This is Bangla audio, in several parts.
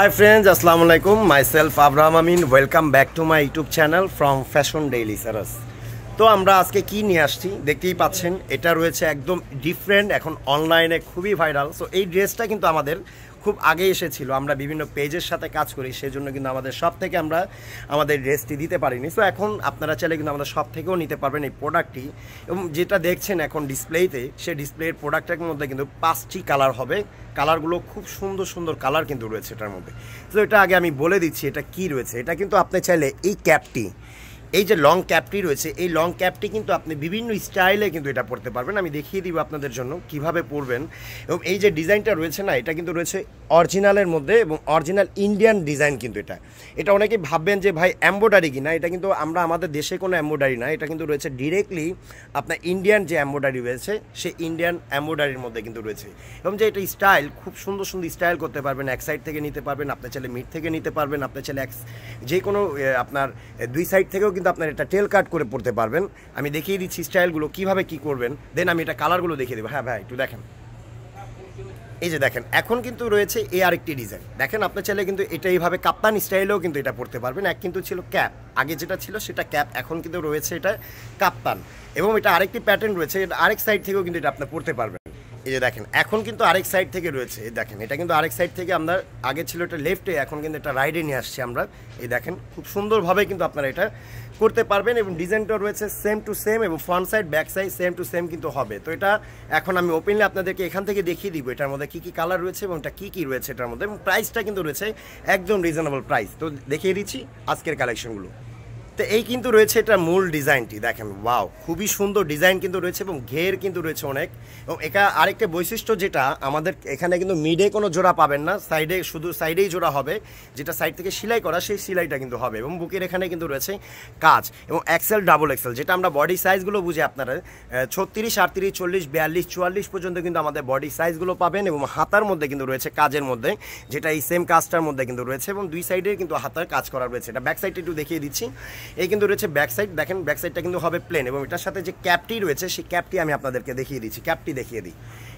হাই ফ্রেন্ডস আসসালামু আলাইকুম myself Abram Amin welcome back to my YouTube channel from fashion daily সারাস তো আমরা আজকে কি নিয়ে আসছি দেখতেই পাচ্ছেন এটা রয়েছে একদম ডিফারেন্ট এখন অনলাইনে খুবই ভাইরাল সো এই ড্রেসটা কিন্তু আমাদের খুব আগে এসেছিল আমরা বিভিন্ন পেজের সাথে কাজ করি সেজন্য কিন্তু আমাদের সব থেকে আমরা আমাদের ড্রেসটি দিতে পারিনি সো এখন আপনারা চাইলে কিন্তু আমাদের সব থেকেও নিতে পারবেন এই প্রোডাক্টটি এবং যেটা দেখছেন এখন ডিসপ্লেতে সে ডিসপ্লের প্রোডাক্টের মধ্যে কিন্তু পাঁচটি কালার হবে কালারগুলো খুব সুন্দর সুন্দর কালার কিন্তু রয়েছে এটার মধ্যে তো এটা আগে আমি বলে দিচ্ছি এটা কি রয়েছে এটা কিন্তু আপনি চাইলে এই ক্যাপটি এই যে লং ক্যাপটি রয়েছে এই লং ক্যাপটি কিন্তু আপনি বিভিন্ন স্টাইলে কিন্তু এটা পরতে পারবেন আমি দেখিয়ে দিব আপনাদের জন্য কিভাবে পরবেন এবং এই যে ডিজাইনটা রয়েছে না এটা কিন্তু রয়েছে অরিজিনালের মধ্যে এবং অরিজিনাল ইন্ডিয়ান ডিজাইন কিন্তু এটা এটা অনেকেই ভাববেন যে ভাই এম্ব্রয়ডারি কিনা এটা কিন্তু আমরা আমাদের দেশে কোনো এম্ব্রয়ডারি না এটা কিন্তু রয়েছে ডিরেক্টলি আপনার ইন্ডিয়ান যে এম্ব্রয়ডারি রয়েছে সেই ইন্ডিয়ান এম্ব্রয়ডারির মধ্যে কিন্তু রয়েছে এবং যে এটা স্টাইল খুব সুন্দর সুন্দর স্টাইল করতে পারবেন এক সাইড থেকে নিতে পারবেন আপনার ছেলে মিড থেকে নিতে পারবেন আপনার ছেলে এক যে কোনো আপনার দুই সাইড থেকেও কিন্তু আপনার এটা টেল কাট করে পড়তে পারবেন আমি দেখিয়ে দিচ্ছি স্টাইলগুলো কিভাবে কি করবেন দেন আমি এটা কালারগুলো দেখিয়ে দেবো হ্যাঁ ভাই একটু দেখেন এই যে দেখেন এখন কিন্তু রয়েছে এ আরেকটি ডিজাইন দেখেন আপনার ছেলে কিন্তু এটা এইভাবে কাপ্তান স্টাইলেও কিন্তু এটা পড়তে পারবেন এক কিন্তু ছিল ক্যাপ আগে যেটা ছিল সেটা ক্যাপ এখন কিন্তু রয়েছে এটা কাপ্তান এবং এটা আরেকটি প্যাটার্ন রয়েছে এটা আরেক সাইড থেকেও কিন্তু এটা আপনার পড়তে পারবেন এই যে দেখেন এখন কিন্তু আরেক সাইড থেকে রয়েছে এই দেখেন এটা কিন্তু আরেক সাইড থেকে আমরা আগে ছিল এটা লেফটে এখন কিন্তু এটা রাইডে নিয়ে আসছি আমরা এই দেখেন খুব সুন্দরভাবে কিন্তু আপনারা এটা করতে পারবেন এবং ডিজাইনটা রয়েছে সেম টু সেম এবং front side back side same to same কিন্তু হবে তো এটা এখন আমি ওপেনলি আপনাদেরকে এখান থেকে দেখিয়ে দিব এটার মধ্যে কী কী কালার রয়েছে এবং এটা কী কী রয়েছে এটার মধ্যে এবং প্রাইসটা কিন্তু রয়েছে একদম রিজনেবল প্রাইস তো দেখিয়ে দিচ্ছি আজকের কালেকশনগুলো তো এই কিন্তু রয়েছে এটার মূল ডিজাইনটি দেখেন ওয়াও খুবই সুন্দর ডিজাইন কিন্তু রয়েছে এবং ঘের কিন্তু রয়েছে অনেক এবং এটা আরেকটা বৈশিষ্ট্য যেটা আমাদের এখানে কিন্তু মিডে কোনো জোড়া পাবেন না সাইডে শুধু সাইডেই জোড়া হবে যেটা সাইড থেকে সেলাই করা সেই সেলাইটা কিন্তু হবে এবং বুকের এখানে কিন্তু রয়েছে কাজ এবং এক্সেল ডাবল এক্সেল যেটা আমরা বডি সাইজগুলো বুঝি আপনারা ছত্রিশ আটত্রিশ চল্লিশ বিয়াল্লিশ চুয়াল্লিশ পর্যন্ত কিন্তু আমাদের বডি সাইজগুলো পাবেন এবং হাতার মধ্যে কিন্তু রয়েছে কাজের মধ্যে যেটা এই সেম কাজটার মধ্যে কিন্তু রয়েছে এবং দুই সাইডে কিন্তু হাতার কাজ করা রয়েছে এটা ব্যাক সাইডে একটু দেখিয়ে দিচ্ছি এই কিন্তু রয়েছে ব্যাক সাইড দেখেন ব্যাক সাইডটা কিন্তু হবে প্লেন এবং এটার সাথে যে ক্যাপটি রয়েছে সেই ক্যাপটি আমি আপনাদেরকে দেখিয়ে দিচ্ছি ক্যাপটি দেখিয়ে দিই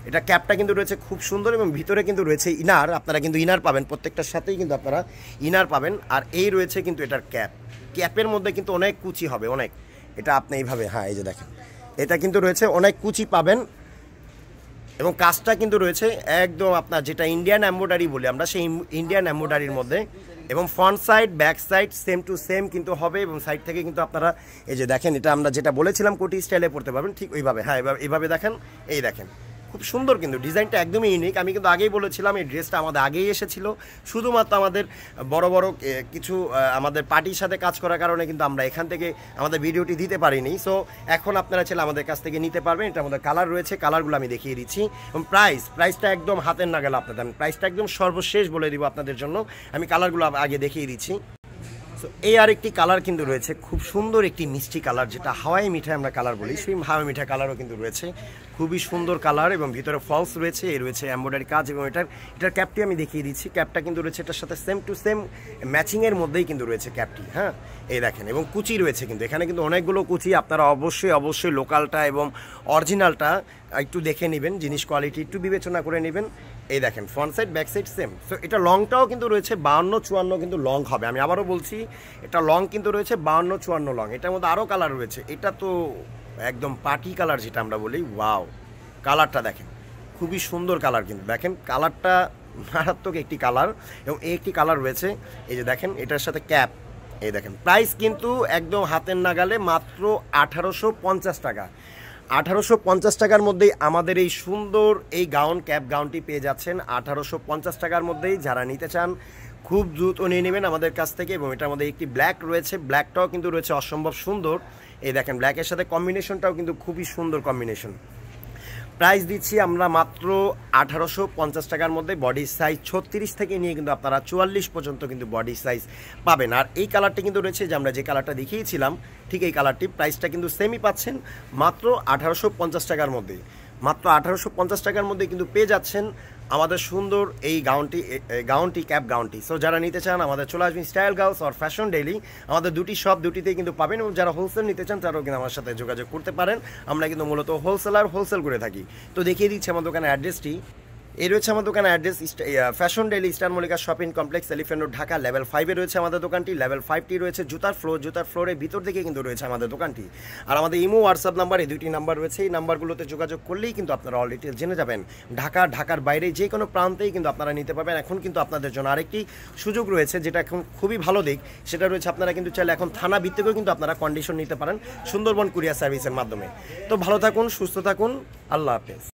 এটা ক্যাপটা কিন্তু রয়েছে খুব সুন্দর এবং ভিতরে কিন্তু রয়েছে ইনার আপনারা কিন্তু ইনার পাবেন প্রত্যেকটার সাথেই কিন্তু আপনারা ইনার পাবেন আর এই রয়েছে কিন্তু এটার ক্যাপ ক্যাপের মধ্যে কিন্তু অনেক কুচি হবে অনেক এটা আপনি এইভাবে হ্যাঁ এই যে দেখেন এটা কিন্তু রয়েছে অনেক কুচি পাবেন এবং কাজটা কিন্তু রয়েছে একদম আপনার যেটা ইন্ডিয়ান অ্যাম্বোডারি বলি আমরা সেই ইন্ডিয়ান অ্যাম্বোডারির মধ্যে এবং front side back side same to same কিন্তু হবে এবং সাইড থেকে কিন্তু আপনারা এই যে দেখেন এটা আমরা যেটা বলেছিলাম কোটি স্টাইলে পড়তে পারবেন ঠিক ওইভাবে হ্যাঁ এভাবে দেখেন এই দেখেন খুব সুন্দর কিন্তু ডিজাইনটা একদমই ইউনিক আমি কিন্তু আগেই বলেছিলাম এই ড্রেসটা আমাদের আগেই এসেছিল শুধুমাত্র আমাদের বড় বড় কিছু আমাদের পার্টির সাথে কাজ করার কারণে কিন্তু আমরা এখান থেকে আমাদের ভিডিওটি দিতে পারিনি সো এখন আপনারা ছেলে আমাদের কাছ থেকে নিতে পারবেন এটা আমাদের কালার রয়েছে কালারগুলো আমি দেখিয়ে দিচ্ছি এবং প্রাইস প্রাইসটা একদম হাতের নাগাল আপনাদের আমি প্রাইসটা একদম সর্বশেষ বলে দিব আপনাদের জন্য আমি কালারগুলো আগে দেখিয়ে দিচ্ছি সো এই আরেকটি কালার কিন্তু রয়েছে খুব সুন্দর একটি মিষ্টি কালার যেটা হাওয়াই মিঠাই আমরা কালার বলি সেই হাওয়াই মিঠাই কালারও কিন্তু রয়েছে খুবই সুন্দর কালার এবং ভিতরে ফলস রয়েছে এই রয়েছে এম্বয়ডারি কাজ এবং এটার এটার ক্যাপটি আমি দেখিয়ে দিচ্ছি ক্যাপটা কিন্তু রয়েছে এটার সাথে সেম টু সেম ম্যাচিংয়ের মধ্যেই কিন্তু রয়েছে ক্যাপটি হ্যাঁ এই দেখেন এবং কুচি রয়েছে কিন্তু এখানে কিন্তু অনেকগুলো কুচি আপনারা অবশ্যই অবশ্যই লোকালটা এবং অরিজিনালটা একটু দেখে নেবেন জিনিস কোয়ালিটি একটু বিবেচনা করে নেবেন এই দেখেন front side back side same so এটা লংটাও কিন্তু রয়েছে বাউন্ন চুয়ান্ন কিন্তু লং হবে আমি আবারও বলছি এটা লং কিন্তু রয়েছে বাউন্ন চুয়ান্ন লং এটার মধ্যে আরও কালার রয়েছে এটা তো একদম পার্টি কালার যেটা আমরা বলি ওয়াও কালারটা দেখেন খুবই সুন্দর কালার কিন্তু দেখেন কালারটা মারাত্মক একটি কালার এবং এই একটি কালার রয়েছে এই যে দেখেন এটার সাথে ক্যাপ এই দেখেন প্রাইস কিন্তু একদম হাতের নাগালে মাত্র আঠারোশো টাকা আঠারোশো পঞ্চাশ টাকার মধ্যেই আমাদের এই সুন্দর এই গাউন ক্যাব গাউনটি পেয়ে যাচ্ছেন আঠারোশো পঞ্চাশ টাকার মধ্যেই যারা নিতে চান খুব দ্রুত নিয়ে নেবেন আমাদের কাছ থেকে এবং এটার মধ্যে একটি ব্ল্যাক রয়েছে ব্ল্যাকটাও কিন্তু রয়েছে অসম্ভব সুন্দর এই দেখেন ব্ল্যাকের সাথে কম্বিনেশনটাও কিন্তু খুবই সুন্দর কম্বিনেশন প্রাইস দিচ্ছি আমরা মাত্র আঠারোশো পঞ্চাশ টাকার মধ্যে বডি সাইজ ছত্রিশ থেকে নিয়ে কিন্তু আপনারা চুয়াল্লিশ পর্যন্ত কিন্তু বডি সাইজ পাবেন আর এই কালারটি কিন্তু রয়েছে যে আমরা যে কালারটা দেখিয়েছিলাম ঠিক এই কালারটি প্রাইসটা কিন্তু সেমই পাচ্ছেন মাত্র আঠারোশো পঞ্চাশ টাকার মধ্যে মাত্র আঠারোশো পঞ্চাশ টাকার মধ্যে কিন্তু পেয়ে যাচ্ছেন আমাদের সুন্দর এই গাউনটি গাউনটি ক্যাপ গাউনটি সো যারা নিতে চান আমাদের চলে আসবেন style girls or fashion daily আমাদের দুটি শপ দুটিতেই কিন্তু পাবেন এবং যারা হোলসেল নিতে চান তারাও কিন্তু আমার সাথে যোগাযোগ করতে পারেন আমরা কিন্তু মূলত হোলসেলার হোলসেল করে থাকি তো দেখিয়ে দিচ্ছি আমার দোকানের অ্যাড্রেসটি এই রয়েছে আমার দোকানের address fashion daily star Mallika shopping complex elephant road Dhaka level ফাইভে রয়েছে আমাদের দোকানটি লেভেল ফাইভটি রয়েছে জুতার ফ্লোর জুতার ফ্লোরের ভিতর থেকে কিন্তু রয়েছে আমাদের দোকানটি আর আমাদের ইমো হোয়াটসঅ্যাপ নাম্বার এই দুইটি নাম্বার রয়েছে এই নাম্বারগুলোতে যোগাযোগ করলেই কিন্তু আপনারা অল ডিটেল জেনে যাবেন ঢাকা ঢাকার বাইরে যে কোনো প্রান্তেই কিন্তু আপনারা নিতে পারবেন এখন কিন্তু আপনাদের জন্য আরেকটি সুযোগ রয়েছে যেটা এখন খুবই ভালো দিক সেটা রয়েছে আপনারা কিন্তু চাইলে এখন থানা ভিত্তিকেও কিন্তু আপনারা কন্ডিশন নিতে পারেন সুন্দরবন কুরিয়ার সার্ভিসের মাধ্যমে তো ভালো থাকুন সুস্থ থাকুন আল্লাহ হাফেজ